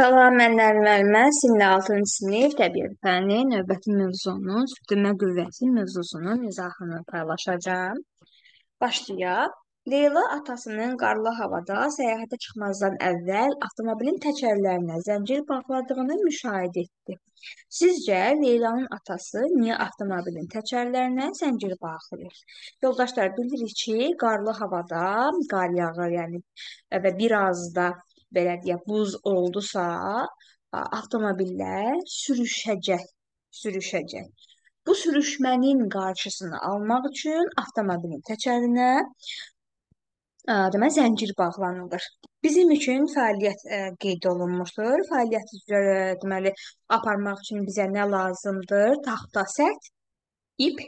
Salam, mən Nərməlmə, sinli 6-cı sinif təbiət fənni növbəti mövzunun sürtünmə qüvvəsi mövzusunun izahını paylaşacağım. Başlayaq. Leyla atasının qarlı havada səyahətə çıxmazdan əvvəl avtomobilin təkərlərinə zəncir bağladığını müşahidə etdi. Sizcə Leylanın atası niyə avtomobilin təkərlərinə zəncir bağlayır? Yoldaşlar, bilirik ki, qarlı havada qar yağır, yəni və bir az da belə deyək, buz oldusa, avtomobillər sürüşəcək, sürüşəcək. Bu sürüşmənin qarşısını almaq üçün avtomobilin təkərinə demə zəncir bağlanılır. Bizim üçün fəaliyyət ə, e, qeyd olunmuşdur. Fəaliyyət üzrə deməli aparmaq üçün bizə nə lazımdır? Taxta səth, ip,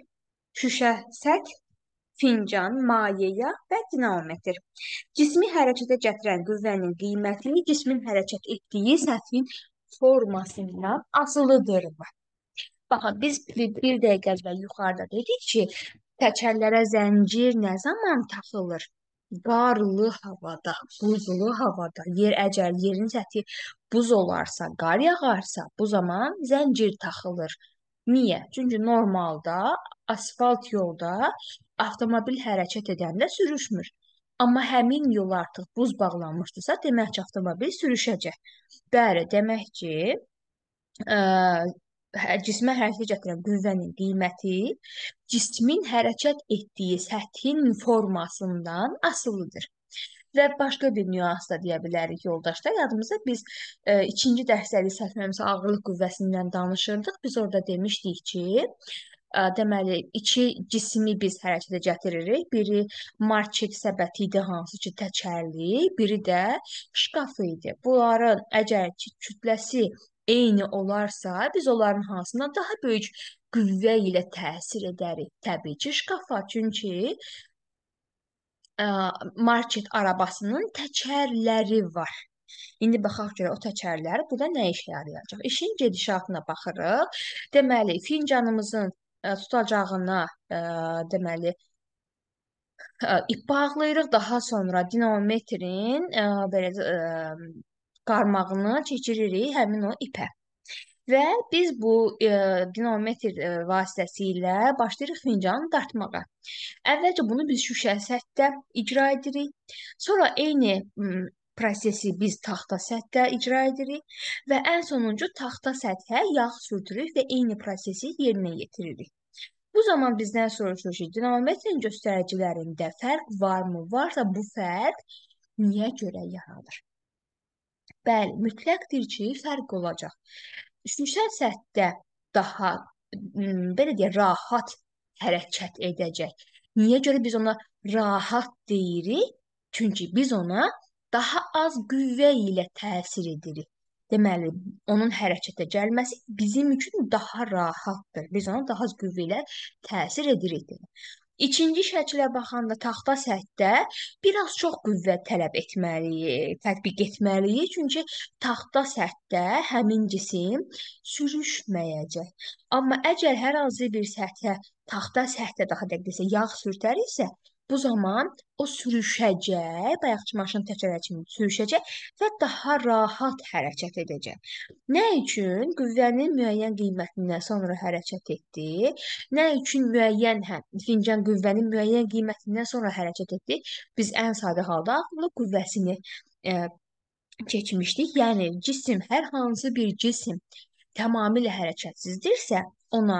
şüşə səth fincan, mayeyə və dinamometr. Cismi hərəkətə gətirən qüvvənin qiyməti cismin hərəkət etdiyi səthin formasından asılıdır. Baxın, biz bir, bir dəqiqə əvvəl yuxarıda dedik ki, təkərlərə zəncir nə zaman taxılır? Qarlı havada, buzlu havada, yer əgər yerin səthi buz olarsa, qar yağarsa, bu zaman zəncir taxılır. Niyə? Çünki normalda asfalt yolda avtomobil hərəkət edəndə sürüşmür. Amma həmin yol artıq buz bağlanmışdırsa, demək ki, avtomobil sürüşəcək. Bəli, demək ki, ə, hə, cismə hərəkətə gətirən qüvvənin qiyməti cismin hərəkət etdiyi səthin formasından asılıdır və başqa bir nüans da deyə bilərik yoldaşlar. Yadımızda biz e, ikinci dərsəli səhifəmizdə ağırlıq qüvvəsindən danışırdıq. Biz orada demişdik ki, ə, e, deməli iki cismi biz hərəkətə gətiririk. Biri market səbəti idi, hansı ki təkərli, biri də şkaf idi. Bunların əgər ki kütləsi eyni olarsa, biz onların hansına daha böyük qüvvə ilə təsir edərik. Təbii ki, şkafa, çünki ə, market arabasının təkərləri var. İndi baxaq görə o təkərlər burada nə işə yarayacaq? İşin gedişatına baxırıq. Deməli, fincanımızın ə, tutacağına ə, deməli ə, ip bağlayırıq, daha sonra dinamometrin ə, belə ə, qarmağını keçiririk həmin o ipə. Və biz bu e, dinometr e, vasitəsilə başlayırıq fincanı dartmağa. Əvvəlcə bunu biz şüşə səthdə icra edirik. Sonra eyni prosesi biz taxta səthdə icra edirik və ən sonuncu taxta səthə yağ sürtürük və eyni prosesi yerinə yetiririk. Bu zaman bizdən soruşur ki, dinamometrin göstəricilərində fərq varmı? Varsa bu fərq niyə görə yaranır? Bəli, mütləqdir ki, fərq olacaq. Xüsusən səthdə daha belə deyə rahat hərəkət edəcək. Niyə görə biz ona rahat deyirik? Çünki biz ona daha az qüvvə ilə təsir edirik. Deməli, onun hərəkətə gəlməsi bizim üçün daha rahatdır. Biz ona daha az qüvvə ilə təsir edirik. Deyə. İkinci şəklə baxanda taxta səthdə biraz çox qüvvə tələb etməliyik, tətbiq etməliyik, çünki taxta səthdə həmin cisim sürüşməyəcək. Amma əgər hər hansı bir səthə, taxta səthə daha dəqiq desək, yağ sürtəriksə, Bu zaman o sürüşəcək, bayaqki maşın təkərləri kimi sürüşəcək və daha rahat hərəkət edəcək. Nə üçün qüvvənin müəyyən qiymətindən sonra hərəkət etdi? Nə üçün müəyyən hə, fincan qüvvənin müəyyən qiymətindən sonra hərəkət etdi? Biz ən sadə halda ağlı qüvvəsini e, keçmişdik. Yəni cisim hər hansı bir cisim tamamilə hərəkətsizdirsə, ona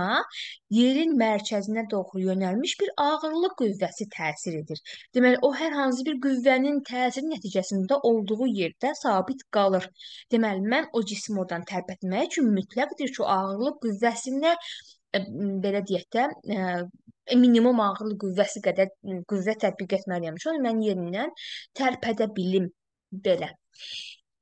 yerin mərkəzinə doğru yönəlmiş bir ağırlıq qüvvəsi təsir edir. Deməli, o hər hansı bir qüvvənin təsiri nəticəsində olduğu yerdə sabit qalır. Deməli, mən o cismi oradan tərpətmək üçün mütləqdir ki, o ağırlıq qüvvəsinə e, belə deyək də, e, minimum ağırlıq qüvvəsi qədər e, qüvvə tətbiq etməliyəm ki, onu mən yerindən tərpədə bilim belə.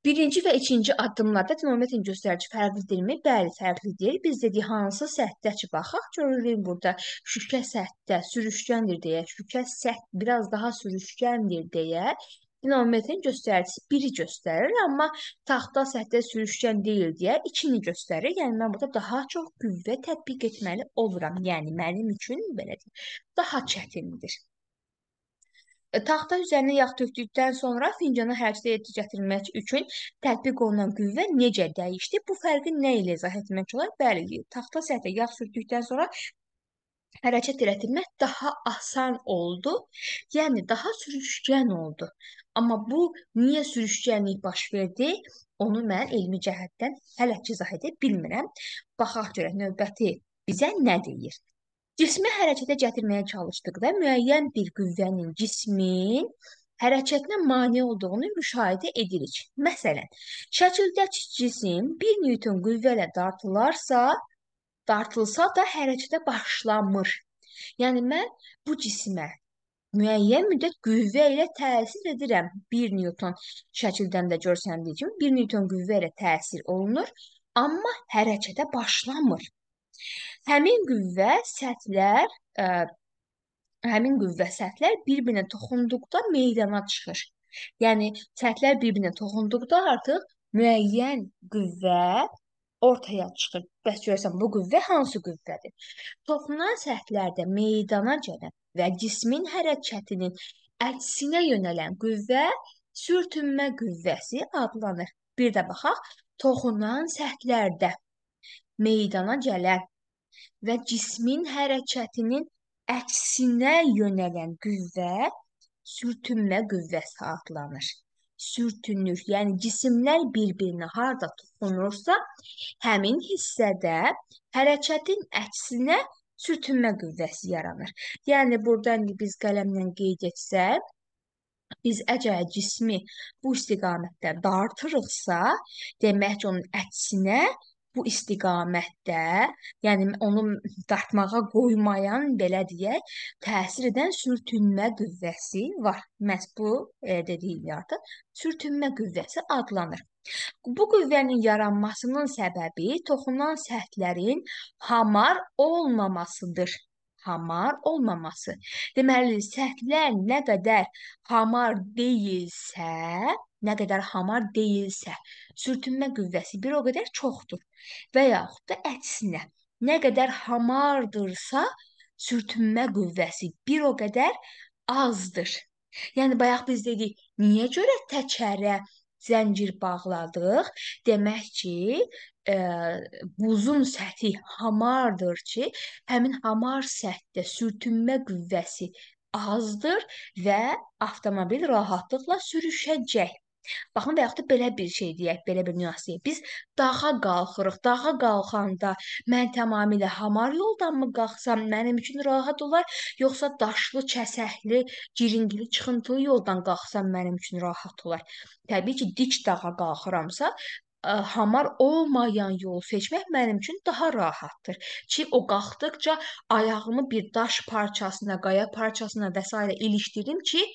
Birinci və ikinci addımlarda termometrin göstərici fərqlidirmi? Bəli, fərqlidir. Biz dedik hansı səddəçi baxaq, görürük burada şüşə səddə sürüşkəndir deyə, şüşə sədd biraz daha sürüşkəndir deyə termometrin göstəricisi 1-i göstərir, amma taxta səddə sürüşkən deyil deyə 2-ni göstərir. Yəni mən burada daha çox qüvvə tətbiq etməli oluram. Yəni mənim üçün belədir, daha çətindir. E, taxta üzərinə yağ tökdükdən sonra fincana hərfi eti gətirmək üçün tətbiq olunan qüvvə necə dəyişdi? Bu fərqi nə ilə izah etmək olar? Bəli, taxta səthə yağ sürdükdən sonra hərəkət etmək daha asan oldu. Yəni daha sürüşkən oldu. Amma bu niyə sürüşkənlik baş verdi? Onu mən elmi cəhətdən hələ ki izah edə bilmirəm. Baxaq görək növbəti bizə nə deyir. Cismi hərəkətə gətirməyə çalışdıqda müəyyən bir qüvvənin cismin hərəkətinə mane olduğunu müşahidə edirik. Məsələn, şəkildəki cisim 1 newton qüvvə ilə dartılarsa, dartılsa da hərəkətə başlamır. Yəni mən bu cisimə müəyyən müddət qüvvə ilə təsir edirəm. 1 newton şəkildən də görsəndiyi kimi 1 newton qüvvə ilə təsir olunur, amma hərəkətə başlamır. Həmin qüvvə səthlər ə, e, həmin qüvvə səthlər bir-birinə toxunduqda meydana çıxır. Yəni səthlər bir-birinə toxunduqda artıq müəyyən qüvvə ortaya çıxır. Bəs görürsən bu qüvvə hansı qüvvədir? Toxunan səthlərdə meydana gələn və cismin hərəkətinin əksinə yönələn qüvvə sürtünmə qüvvəsi adlanır. Bir də baxaq, toxunan səthlərdə meydana gələn və cismin hərəkətinin əksinə yönələn qüvvə sürtünmə qüvvəsi adlanır. Sürtünür, yəni cisimlər bir-birinə harda toxunursa, həmin hissədə hərəkətin əksinə sürtünmə qüvvəsi yaranır. Yəni burdan biz qələmlə qeyd etsək, biz əgər cismi bu istiqamətdə dartırıqsa, demək onun əksinə bu istiqamətdə, yəni onu dartmağa qoymayan, belə deyək, təsir edən sürtünmə qüvvəsi var. Məhz bu e, dediyim yardı sürtünmə qüvvəsi adlanır. Bu qüvvənin yaranmasının səbəbi toxunan səthlərin hamar olmamasıdır. Hamar olmaması. Deməli, səthlər nə qədər hamar deyilsə, nə qədər hamar deyilsə, sürtünmə qüvvəsi bir o qədər çoxdur. Və yaxud da əksinə, nə qədər hamardırsa, sürtünmə qüvvəsi bir o qədər azdır. Yəni bayaq biz dedik, niyə görə təkərə zəncir bağladıq? Demək ki, ə, e, buzun səthi hamardır ki, həmin hamar səthdə sürtünmə qüvvəsi azdır və avtomobil rahatlıqla sürüşəcək. Baxın və yaxud da belə bir şey deyək, belə bir nüansiyyə. Biz dağa qalxırıq. Dağa qalxanda mən tamamilə hamar yoldanmı qalxsam mənim üçün rahat olar, yoxsa daşlı, kəsəkli, giringili, çıxıntılı yoldan qalxsam mənim üçün rahat olar? Təbii ki, dik dağa qalxıramsa ə, hamar olmayan yol seçmək mənim üçün daha rahatdır. Ki o qalxdıqca ayağımı bir daş parçasına, qaya parçasına və s. ilişdirim ki,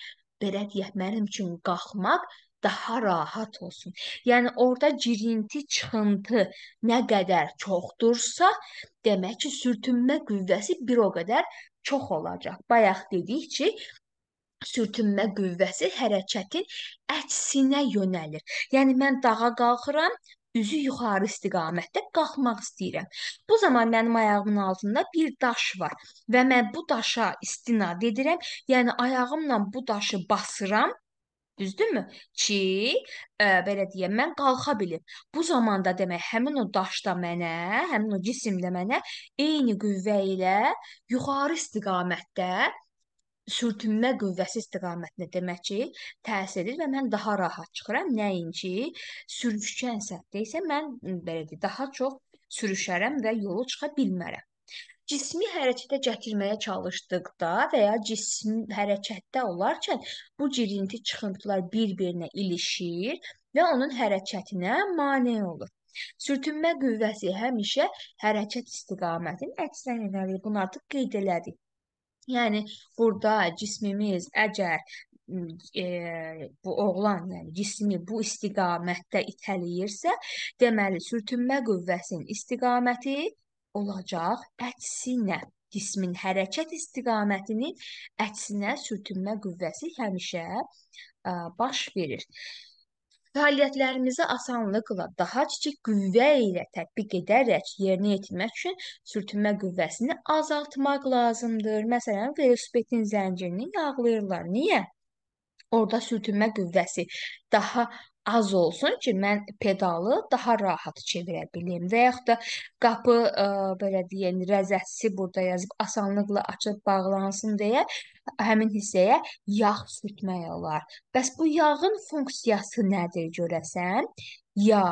belə deyək, mənim üçün qalxmaq daha rahat olsun. Yəni orada girinti, çıxıntı nə qədər çoxdursa, demək ki, sürtünmə qüvvəsi bir o qədər çox olacaq. Bayaq dedik ki, sürtünmə qüvvəsi hərəkətin əksinə yönəlir. Yəni mən dağa qalxıram, üzü yuxarı istiqamətdə qalxmaq istəyirəm. Bu zaman mənim ayağımın altında bir daş var və mən bu daşa istinad edirəm. Yəni ayağımla bu daşı basıram Düzdürmü? Ki, ə, e, belə deyim, mən qalxa bilim. Bu zamanda demək həmin o daş da mənə, həmin o cisim də mənə eyni qüvvə ilə yuxarı istiqamətdə sürtünmə qüvvəsi istiqamətində demək ki, təsir edir və mən daha rahat çıxıram. Nəinki sürüşkən səthdə isə mən belə deyim, daha çox sürüşərəm və yolu çıxa bilmərəm cismi hərəkətə gətirməyə çalışdıqda və ya cism hərəkətdə olarkən bu girinti çıxıntılar bir-birinə ilişir və onun hərəkətinə mane olur. Sürtünmə qüvvəsi həmişə hərəkət istiqamətini əksər edəlir. Bunu artıq qeyd elədik. Yəni burada cismimiz əgər e, bu oğlan yəni cismi bu istiqamətdə itələyirsə, deməli sürtünmə qüvvəsinin istiqaməti olacaq əksinə cismin hərəkət istiqamətini əksinə sürtünmə qüvvəsi həmişə ə, baş verir. Fəaliyyətlərimizi asanlıqla daha kiçik qüvvə ilə tətbiq edərək yerinə yetirmək üçün sürtünmə qüvvəsini azaltmaq lazımdır. Məsələn, velosipetin zəncirini yağlayırlar. Niyə? Orda sürtünmə qüvvəsi daha az olsun ki, mən pedalı daha rahat çevirə bilim və yaxud da qapı ə, e, belə deyən rəzəsi burada yazıb asanlıqla açıb bağlansın deyə həmin hissəyə yağ sürtmək olar. Bəs bu yağın funksiyası nədir görəsən? Yağ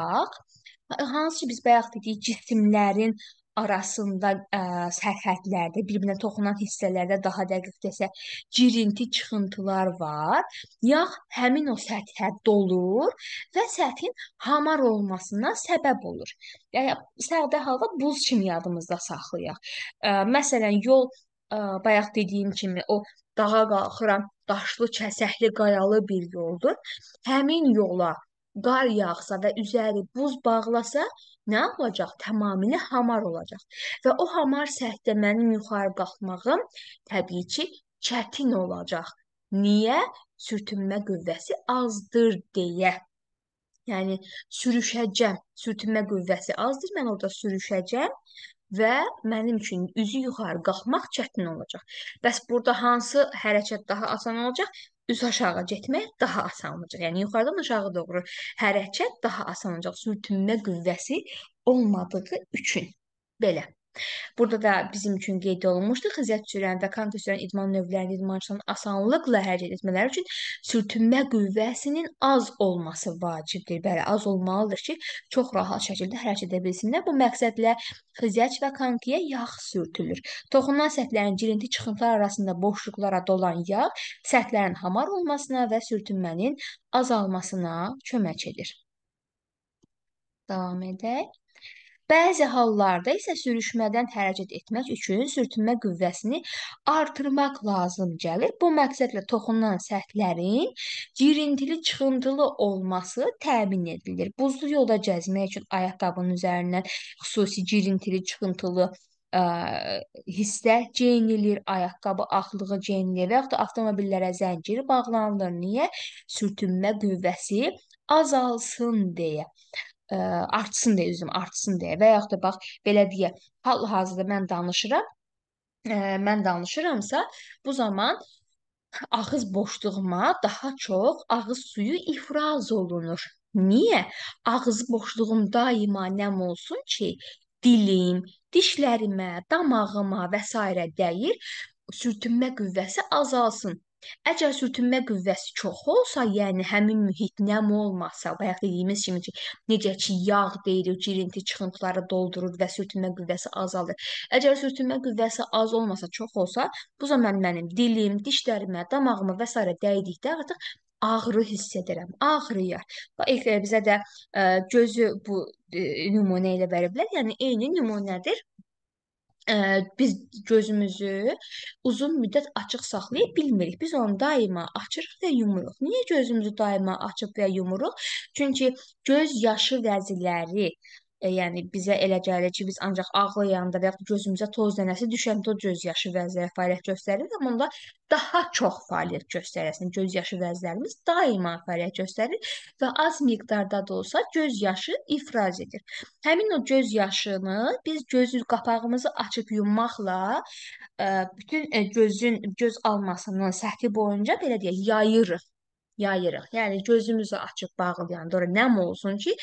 hansı ki biz bayaq dedik cisimlərin arasında ə, sərhədlərdə, bir-birinə toxunan hissələrdə daha dəqiq desə, girinti, çıxıntılar var. Yağ həmin o səthə dolur və səthin hamar olmasına səbəb olur. Yəni sadə halda buz kimi yadımızda saxlayaq. Ə, məsələn, yol ə, bayaq dediyim kimi o dağa qalxıram, daşlı, kəsəkli, qayalı bir yoldur. Həmin yola qar yağsa və üzəri buz bağlasa, nə olacaq? Tamamilə hamar olacaq. Və o hamar səthdə mənim yuxarı qalxmağım təbii ki, çətin olacaq. Niyə? Sürtünmə qüvvəsi azdır deyə. Yəni sürüşəcəm. Sürtünmə qüvvəsi azdır. Mən orada sürüşəcəm və mənim üçün üzü yuxarı qalxmaq çətin olacaq. Bəs burada hansı hərəkət daha asan olacaq? üz aşağı getmək daha asan olacaq. Yəni yuxarıdan aşağı doğru hərəkət daha asan olacaq. Sürtünmə qüvvəsi olmadığı üçün. Belə. Burada da bizim üçün qeyd olunmuşdu, xəzət sürən və konka sürən idman növlərini idmançının asanlıqla hərəkət etmələri üçün sürtünmə qüvvəsinin az olması vacibdir. Bəli, az olmalıdır ki, çox rahat şəkildə hərəkət edə bilsinlər. Bu məqsədlə xəzət və kankaya yağ sürtülür. Toxunan səthlərin girinti çıxıntılar arasında boşluqlara dolan yağ səthlərin hamar olmasına və sürtünmənin azalmasına kömək edir. Davam edək. Bəzi hallarda isə sürüşmədən hərəkət etmək üçün sürtünmə qüvvəsini artırmaq lazım gəlir. Bu məqsədlə toxunulan səthlərin girintili, çıxıntılı olması təmin edilir. Buzlu yolda gəzmək üçün ayaqqabının üzərindən xüsusi girintili, çıxıntılı ə, hissə geyinilir, ayaqqabı axlığı geyinilir və yaxud da avtomobillərə zəncir bağlanılır. Niyə? Sürtünmə qüvvəsi azalsın deyə ə, e, artsın deyə üzüm artsın deyə və yaxud da bax belə deyə hal-hazırda mən danışıram ə, e, mən danışıramsa bu zaman ağız boşluğuma daha çox ağız suyu ifraz olunur. Niyə? Ağız boşluğum daima nəm olsun ki, dilim, dişlərimə, damağıma və s. dəyir, sürtünmə qüvvəsi azalsın. Əgər sürtünmə qüvvəsi çox olsa, yəni həmin mühit nəm olmasa, bayaq dediyimiz kimi ki, necə ki yağ deyirik, girinti çıxıntıları doldurur və sürtünmə qüvvəsi azalır. Əgər sürtünmə qüvvəsi az olmasa, çox olsa, bu zaman mənim dilim, dişlərimə, damağıma və s. dəydikdə artıq ağrı hiss edirəm, ağrıyır. Bax bizə də ə, e, gözü bu ə, e, nümunə ilə veriblər. Yəni eyni nümunədir ə, biz gözümüzü uzun müddət açıq saxlaya bilmirik. Biz onu daima açırıq və yumuruq. Niyə gözümüzü daima açıb və yumuruq? Çünki göz yaşı vəziləri e, yəni bizə elə gəlir ki, biz ancaq ağlı yanında və ya gözümüzə toz dənəsi düşəndə o göz yaşı vəzləri fəaliyyət göstərir, amma onda daha çox fəaliyyət göstərəsin. Göz yaşı vəzlərimiz daima fəaliyyət göstərir və az miqdarda da olsa göz yaşı ifraz edir. Həmin o göz yaşını biz göz qapağımızı açıb yummaqla e, bütün e, gözün göz almasının səthi boyunca belə deyək, yayırıq yayırıq. Yəni gözümüzü açıb bağlayanda ora nəm olsun ki,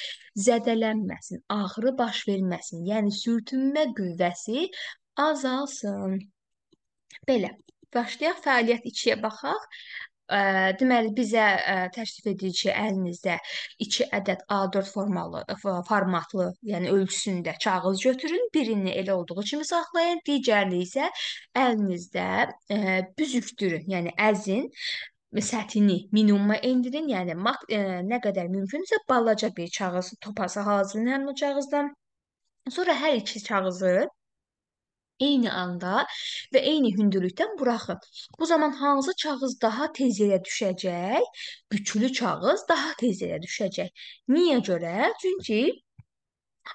zədələnməsin, ağrı baş verməsin. Yəni sürtünmə qüvvəsi azalsın. Belə. Başlayaq fəaliyyət 2-yə baxaq. Ə, deməli bizə ə, təklif edir ki, əlinizdə 2 ədəd A4 formalı formatlı, yəni ölçüsündə kağız götürün. Birini elə olduğu kimi saxlayın, digərini isə əlinizdə ə, büzükdürün, yəni əzin səthini minimuma endirin. Yəni mak e, nə qədər mümkünsə balaca bir kağız topası hazırlayın həmin o kağızdan. Sonra hər iki kağızı eyni anda və eyni hündürlükdən buraxın. Bu zaman hansı kağız daha tez yerə düşəcək? Güclü kağız daha tez yerə düşəcək. Niyə görə? Çünki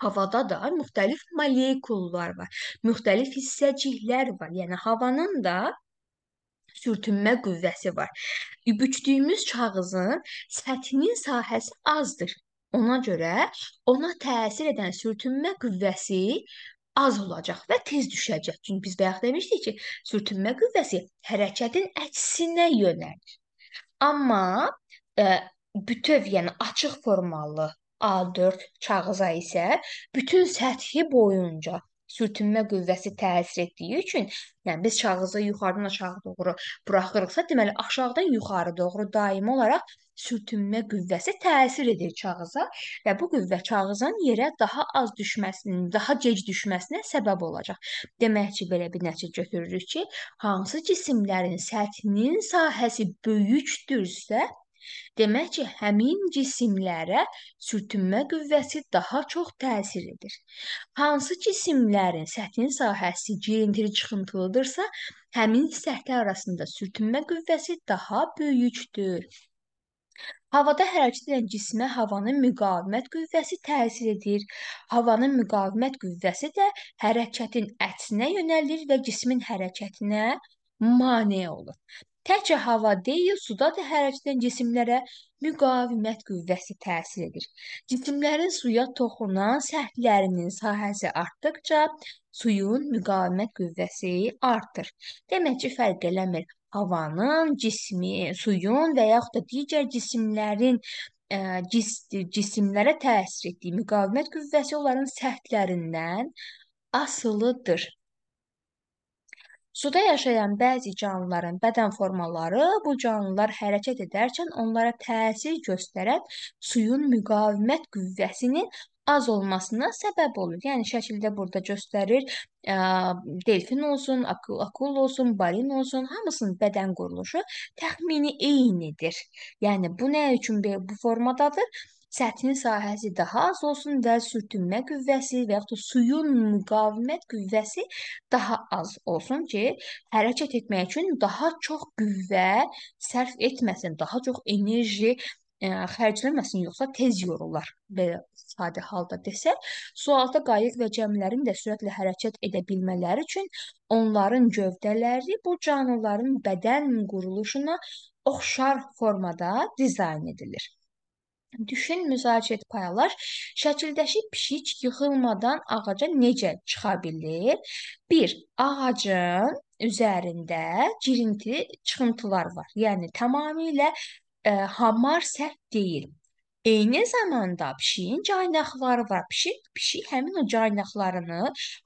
Havada da müxtəlif molekullar var, müxtəlif hissəciklər var. Yəni havanın da sürtünmə qüvvəsi var. Büçdüyümüz kağızın səthinin sahəsi azdır. Ona görə ona təsir edən sürtünmə qüvvəsi az olacaq və tez düşəcək. Çünki biz bayaq demişdik ki, sürtünmə qüvvəsi hərəkətin əksinə yönəlir. Amma ə, e, bütöv, yəni açıq formalı A4 kağıza isə bütün səthi boyunca sürtünmə qüvvəsi təsir etdiyi üçün, yəni biz kağızı yuxarıdan aşağı doğru buraxırıqsa, deməli aşağıdan yuxarı doğru daimi olaraq sürtünmə qüvvəsi təsir edir kağıza və bu qüvvə kağızın yerə daha az düşməsinin, daha gec düşməsinə səbəb olacaq. Demək ki, belə bir nəticə götürürük ki, hansı cisimlərin səthinin sahəsi böyükdürsə, Demək ki, həmin cisimlərə sürtünmə qüvvəsi daha çox təsir edir. Hansı cisimlərin səthin sahəsi girintili-çıxıntılıdırsa, həmin səthi arasında sürtünmə qüvvəsi daha böyükdür. Havada hərəkət edən cismə havanın müqavimət qüvvəsi təsir edir. Havanın müqavimət qüvvəsi də hərəkətin əksinə yönəlir və cismin hərəkətinə mane olur. Təkcə hava deyil, suda da hərəkətlən cisimlərə müqavimət qüvvəsi təsir edir. Cisimlərin suya toxunan səhvlərinin sahəsi artdıkca suyun müqavimət qüvvəsi artır. Demək ki, fərq eləmir havanın, cismi, suyun və yaxud da digər cisimlərin ə, cis, cisimlərə təsir etdiyi müqavimət qüvvəsi onların səhvlərindən asılıdır. Suda yaşayan bəzi canlıların bədən formaları bu canlılar hərəkət edərkən onlara təsir göstərən suyun müqavimət qüvvəsinin az olmasına səbəb olur. Yəni şəkildə burada göstərir, ə, delfin olsun, akul, akul olsun, balin olsun, hamısının bədən quruluşu təxmini eynidir. Yəni bu nə üçün belə bu formadadır? Səthinin sahəsi daha az olsun və sürtünmə qüvvəsi və yaxud da suyun müqavimət qüvvəsi daha az olsun ki, hərəkət etmək üçün daha çox qüvvə sərf etməsin, daha çox enerji ə, e, xərclənməsin, yoxsa tez yorulurlar. Belə sadə halda desək, sualtı qayıq və gəmilərin də sürətlə hərəkət edə bilmələri üçün onların gövdələri bu canlıların bədən quruluşuna oxşar formada dizayn edilir. Düşün müzakirə payalar şəkildəki pişik yıxılmadan ağaca necə çıxa bilir? 1. Ağacın üzərində girinti, çıxıntılar var. Yəni tamamilə ə, e, hamar səth deyil. Eyni zamanda pişiyin caynaqları var. Pişik pişik həmin o caynaqlarını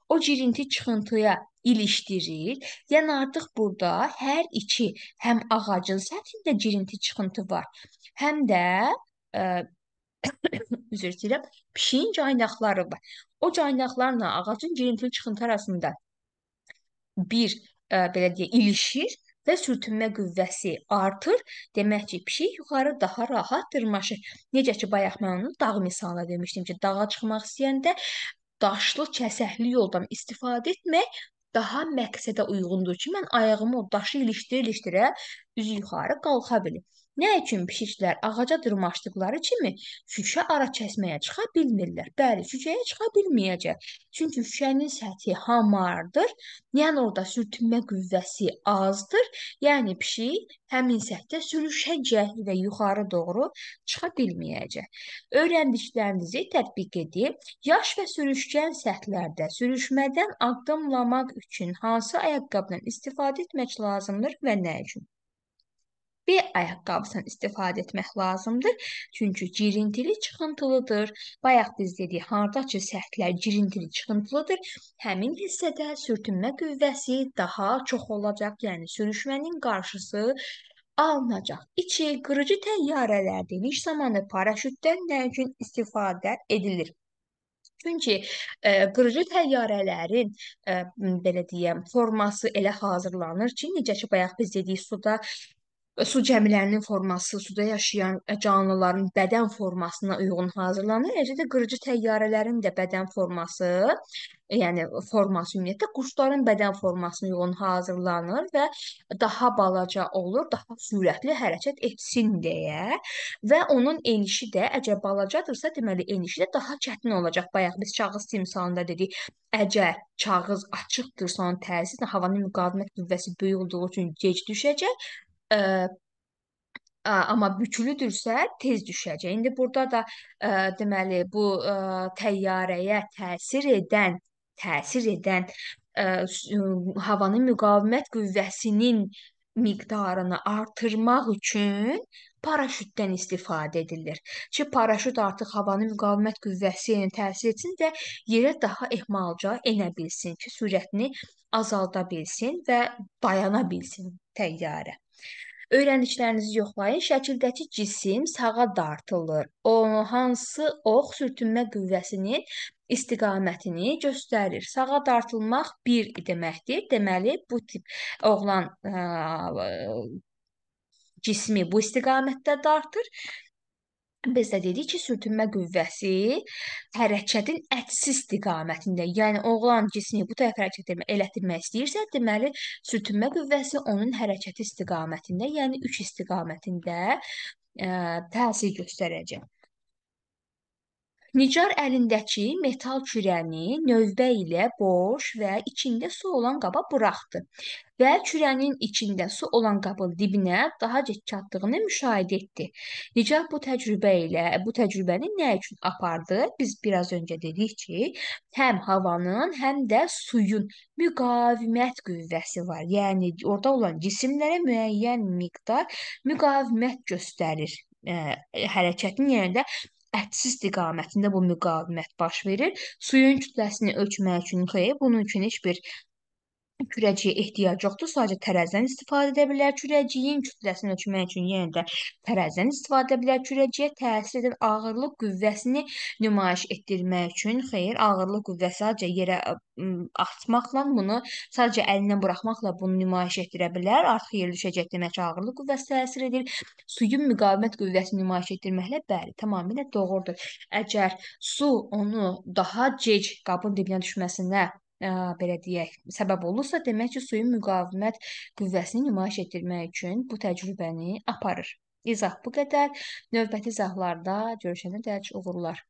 o girinti çıxıntıya ilişdirir. Yəni artıq burada hər iki həm ağacın səthində girinti çıxıntı var, həm də ə, üzr istəyirəm, pişiyin caynaqları var. O caynaqlarla ağacın girinti-çıxıntı arasında bir ə, e, belə deyə ilişir və sürtünmə qüvvəsi artır. Demək ki, pişik yuxarı daha rahat dırmaşır. Necə ki, bayaq mən onu dağ misalına demişdim ki, dağa çıxmaq istəyəndə daşlı, kəsəkli yoldan istifadə etmək daha məqsədə uyğundur ki, mən ayağımı o daşı ilişdirə-ilişdirə üzü yuxarı qalxa bilim. Nə üçün pişiklər ağaca dırmaşdıqları kimi şüşə ara kəsməyə çıxa bilmirlər. Bəli, şüşəyə çıxa bilməyəcək. Çünki şüşənin səthi hamardır. Yəni orada sürtünmə qüvvəsi azdır. Yəni pişik həmin səthdə sürüşəcək və yuxarı doğru çıxa bilməyəcək. Öyrəndiklərinizi tətbiq edin. Yaş və sürüşkən səthlərdə sürüşmədən addımlamaq üçün hansı ayaqqabının istifadə etmək lazımdır və nə üçün? B ayaqqabısından istifadə etmək lazımdır. Çünki girintili, çıxıntılıdır. Bayaq biz dedik, harda ki səthlər girintili, çıxıntılıdır, həmin hissədə sürtünmə qüvvəsi daha çox olacaq, yəni sürüşmənin qarşısı alınacaq. 2. Qırıcı təyyarələrdə eniş zamanı paraşütdən nə üçün istifadə edilir? Çünki e, qırıcı təyyarələrin e, belə deyəm, forması elə hazırlanır ki, necə ki bayaq biz dedik suda su cəmilərinin forması suda yaşayan canlıların bədən formasına uyğun hazırlanır. Eləcə də qırıcı təyyarələrin də bədən forması, e, yəni forması ümumiyyətlə quşların bədən formasına uyğun hazırlanır və daha balaca olur, daha sürətli hərəkət etsin deyə və onun enişi də əgər balacadırsa, deməli enişi də daha çətin olacaq. Bayaq biz çağız timsalında dedik, əgər çağız açıqdırsa, onun təsiri havanın müqavimət qüvvəsi böyük olduğu üçün gec düşəcək Ə, amma bükülüdürsə tez düşəcək. İndi burada da ə, e, deməli bu ə, e, təyyarəyə təsir edən təsir edən ə, e, havanın müqavimət qüvvəsinin miqdarını artırmaq üçün paraşütdən istifadə edilir. Ki paraşüt artıq havanın müqavimət qüvvəsi ilə təsir etsin və yerə daha ehmalca enə bilsin ki, sürətini azalda bilsin və dayana bilsin təyyarə. Öyrəndiklərinizi yoxlayın. Şəkildəki cisim sağa dartılır. O hansı ox sürtünmə qüvvəsinin istiqamətini göstərir. Sağa dartılmaq 1 deməkdir. Deməli bu tip oğlan ə, cismi bu istiqamətdə dartır biz də dedik ki, sürtünmə qüvvəsi hərəkətin əks istiqamətində, yəni oğlan cismi bu tərəf hərəkət etmə, elətdirmək istəyirsə, deməli sürtünmə qüvvəsi onun hərəkəti istiqamətində, yəni üç istiqamətində ə, təsir göstərəcək. Nicar əlindəki metal kürəni növbə ilə boş və içində su olan qaba buraxdı və kürənin içində su olan qabın dibinə daha cəld çatdığını müşahidə etdi. Nicar bu təcrübə ilə bu təcrübəni nə üçün apardı? Biz biraz öncə dedik ki, həm havanın, həm də suyun müqavimət qüvvəsi var. Yəni orada olan cisimlərə müəyyən miqdar müqavimət göstərir ə, e, hərəkətin, yəni də əks istiqamətində bu müqavimət baş verir. Suyun kütləsini ölçmək üçün X, bunun üçün heç bir kürəciyə ehtiyac yoxdur. Sadəcə tərəzidən istifadə edə bilər. Kürəciyin kütləsini ölçmək üçün yenə də tərəzidən istifadə edə bilər. Kürəciyə təsir edən ağırlıq qüvvəsini nümayiş etdirmək üçün xeyr, ağırlıq qüvvəsi sadəcə yerə atmaqla bunu sadəcə əlindən buraxmaqla bunu nümayiş etdirə bilər. Artıq yerə düşəcək demək ki, ağırlıq qüvvəsi təsir edir. Suyun müqavimət qüvvəsini nümayiş etdirməklə bəli, tamamilə doğrudur. Əgər su onu daha gec qabın dibinə düşməsinə ə, belə deyək, səbəb olursa, demək ki, suyun müqavimət qüvvəsini nümayiş etdirmək üçün bu təcrübəni aparır. İzah bu qədər. Növbəti izahlarda görüşənədək uğurlar.